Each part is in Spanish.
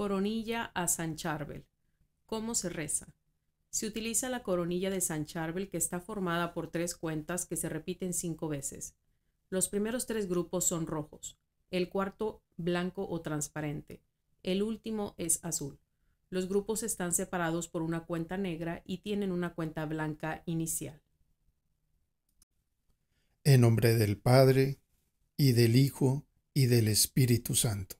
Coronilla a San Charbel. ¿Cómo se reza? Se utiliza la coronilla de San Charbel que está formada por tres cuentas que se repiten cinco veces. Los primeros tres grupos son rojos, el cuarto blanco o transparente, el último es azul. Los grupos están separados por una cuenta negra y tienen una cuenta blanca inicial. En nombre del Padre, y del Hijo, y del Espíritu Santo.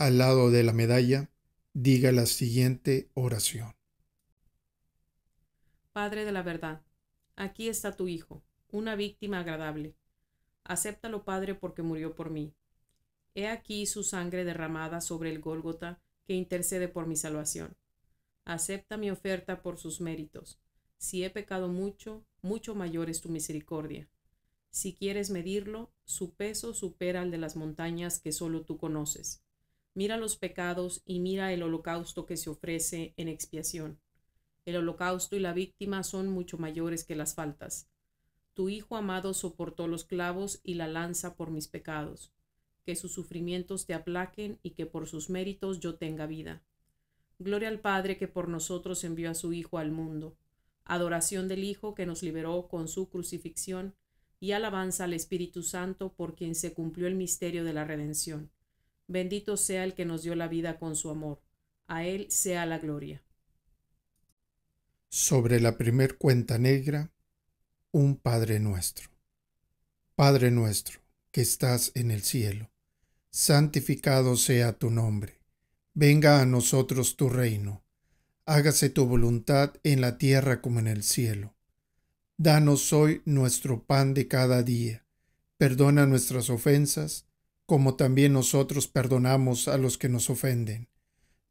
al lado de la medalla, diga la siguiente oración. Padre de la verdad, aquí está tu Hijo, una víctima agradable. Acéptalo, Padre, porque murió por mí. He aquí su sangre derramada sobre el Gólgota que intercede por mi salvación. Acepta mi oferta por sus méritos. Si he pecado mucho, mucho mayor es tu misericordia. Si quieres medirlo, su peso supera al de las montañas que solo tú conoces mira los pecados y mira el holocausto que se ofrece en expiación. El holocausto y la víctima son mucho mayores que las faltas. Tu Hijo amado soportó los clavos y la lanza por mis pecados. Que sus sufrimientos te aplaquen y que por sus méritos yo tenga vida. Gloria al Padre que por nosotros envió a su Hijo al mundo. Adoración del Hijo que nos liberó con su crucifixión y alabanza al Espíritu Santo por quien se cumplió el misterio de la redención Bendito sea el que nos dio la vida con su amor. A Él sea la gloria. Sobre la primer cuenta negra, un Padre nuestro. Padre nuestro, que estás en el cielo, santificado sea tu nombre. Venga a nosotros tu reino. Hágase tu voluntad en la tierra como en el cielo. Danos hoy nuestro pan de cada día. Perdona nuestras ofensas como también nosotros perdonamos a los que nos ofenden.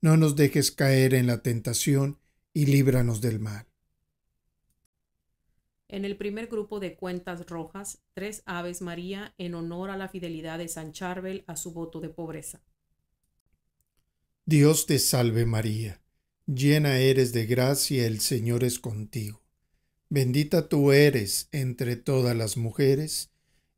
No nos dejes caer en la tentación y líbranos del mal. En el primer grupo de cuentas rojas, tres aves María en honor a la fidelidad de San Charbel a su voto de pobreza. Dios te salve María, llena eres de gracia, el Señor es contigo. Bendita tú eres entre todas las mujeres,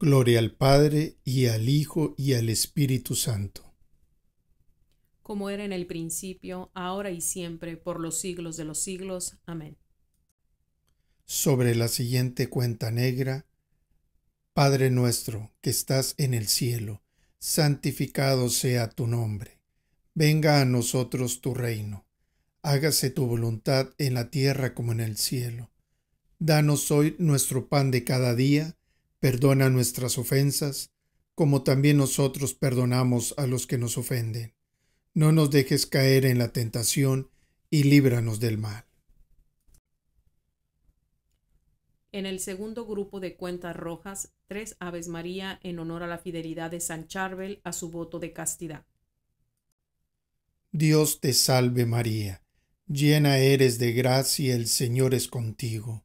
Gloria al Padre y al Hijo y al Espíritu Santo. Como era en el principio, ahora y siempre, por los siglos de los siglos. Amén. Sobre la siguiente cuenta negra, Padre nuestro que estás en el cielo, santificado sea tu nombre. Venga a nosotros tu reino. Hágase tu voluntad en la tierra como en el cielo. Danos hoy nuestro pan de cada día Perdona nuestras ofensas, como también nosotros perdonamos a los que nos ofenden. No nos dejes caer en la tentación y líbranos del mal. En el segundo grupo de cuentas rojas, tres Aves María en honor a la fidelidad de San Charbel a su voto de castidad. Dios te salve María, llena eres de gracia, el Señor es contigo.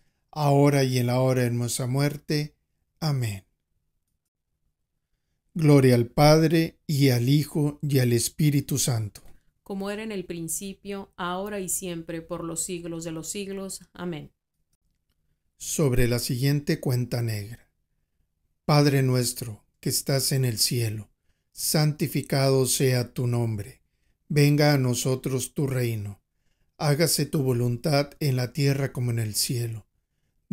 ahora y en la hora de nuestra muerte. Amén. Gloria al Padre, y al Hijo, y al Espíritu Santo. Como era en el principio, ahora y siempre, por los siglos de los siglos. Amén. Sobre la siguiente cuenta negra. Padre nuestro, que estás en el cielo, santificado sea tu nombre. Venga a nosotros tu reino. Hágase tu voluntad en la tierra como en el cielo.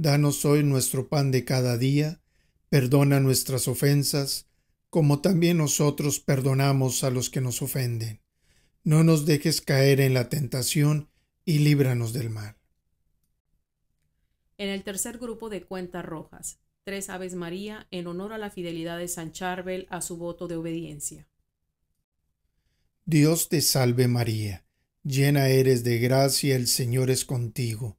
Danos hoy nuestro pan de cada día, perdona nuestras ofensas, como también nosotros perdonamos a los que nos ofenden. No nos dejes caer en la tentación y líbranos del mal. En el tercer grupo de cuentas rojas, tres Aves María en honor a la fidelidad de San Charbel a su voto de obediencia. Dios te salve María, llena eres de gracia, el Señor es contigo.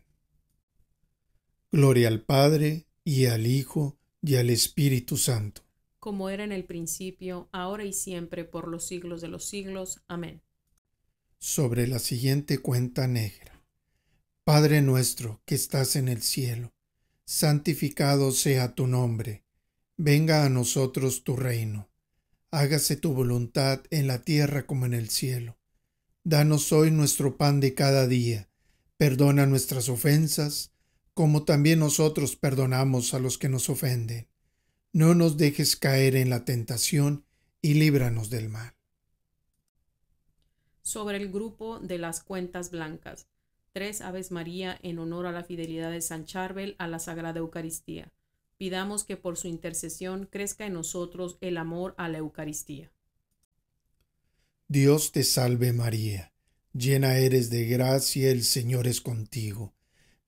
Gloria al Padre, y al Hijo, y al Espíritu Santo. Como era en el principio, ahora y siempre, por los siglos de los siglos. Amén. Sobre la siguiente cuenta negra. Padre nuestro que estás en el cielo, santificado sea tu nombre. Venga a nosotros tu reino. Hágase tu voluntad en la tierra como en el cielo. Danos hoy nuestro pan de cada día. Perdona nuestras ofensas como también nosotros perdonamos a los que nos ofenden. No nos dejes caer en la tentación y líbranos del mal. Sobre el grupo de las cuentas blancas. Tres Aves María en honor a la fidelidad de San Charbel a la Sagrada Eucaristía. Pidamos que por su intercesión crezca en nosotros el amor a la Eucaristía. Dios te salve María, llena eres de gracia, el Señor es contigo.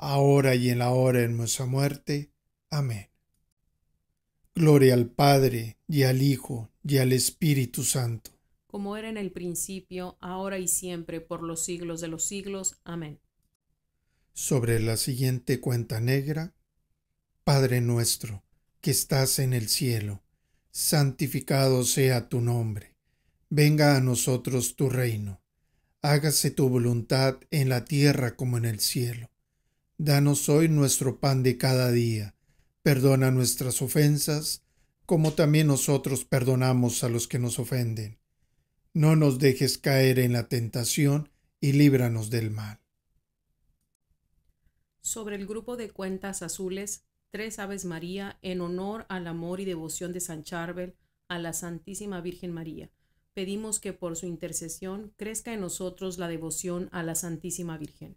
ahora y en la hora de nuestra muerte. Amén. Gloria al Padre, y al Hijo, y al Espíritu Santo. Como era en el principio, ahora y siempre, por los siglos de los siglos. Amén. Sobre la siguiente cuenta negra, Padre nuestro, que estás en el cielo, santificado sea tu nombre. Venga a nosotros tu reino. Hágase tu voluntad en la tierra como en el cielo. Danos hoy nuestro pan de cada día. Perdona nuestras ofensas, como también nosotros perdonamos a los que nos ofenden. No nos dejes caer en la tentación y líbranos del mal. Sobre el grupo de cuentas azules, tres Aves María en honor al amor y devoción de San Charbel a la Santísima Virgen María. Pedimos que por su intercesión crezca en nosotros la devoción a la Santísima Virgen.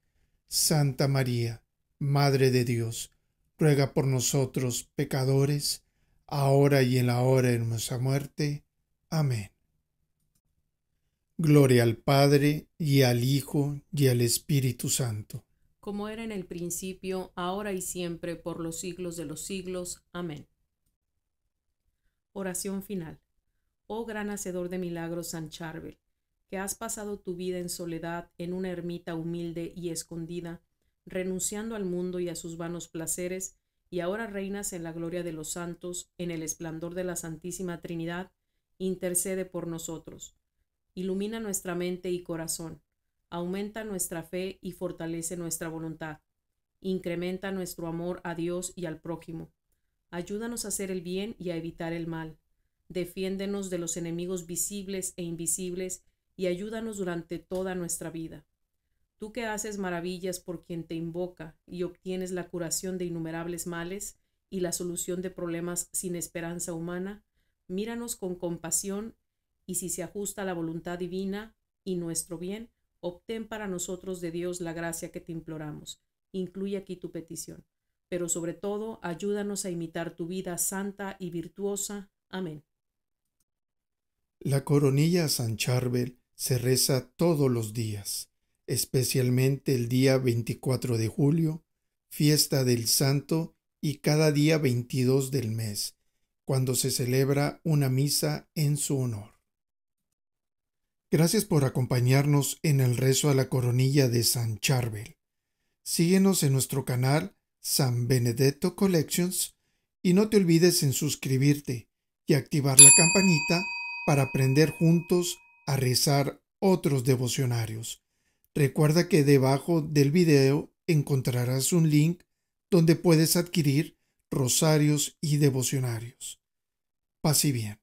Santa María, Madre de Dios, ruega por nosotros pecadores, ahora y en la hora de nuestra muerte. Amén. Gloria al Padre, y al Hijo, y al Espíritu Santo. Como era en el principio, ahora y siempre, por los siglos de los siglos. Amén. Oración final. Oh gran hacedor de milagros, San Charbel que has pasado tu vida en soledad, en una ermita humilde y escondida, renunciando al mundo y a sus vanos placeres, y ahora reinas en la gloria de los santos, en el esplendor de la Santísima Trinidad, intercede por nosotros. Ilumina nuestra mente y corazón, aumenta nuestra fe y fortalece nuestra voluntad, incrementa nuestro amor a Dios y al prójimo. Ayúdanos a hacer el bien y a evitar el mal. Defiéndenos de los enemigos visibles e invisibles, y ayúdanos durante toda nuestra vida. Tú que haces maravillas por quien te invoca y obtienes la curación de innumerables males y la solución de problemas sin esperanza humana, míranos con compasión y si se ajusta a la voluntad divina y nuestro bien, obtén para nosotros de Dios la gracia que te imploramos. Incluye aquí tu petición. Pero sobre todo, ayúdanos a imitar tu vida santa y virtuosa. Amén. La coronilla San Charbel se reza todos los días, especialmente el día 24 de julio, fiesta del santo y cada día 22 del mes, cuando se celebra una misa en su honor. Gracias por acompañarnos en el rezo a la coronilla de San Charbel. Síguenos en nuestro canal San Benedetto Collections y no te olvides en suscribirte y activar la campanita para aprender juntos a rezar otros devocionarios. Recuerda que debajo del video encontrarás un link donde puedes adquirir rosarios y devocionarios. Paz bien.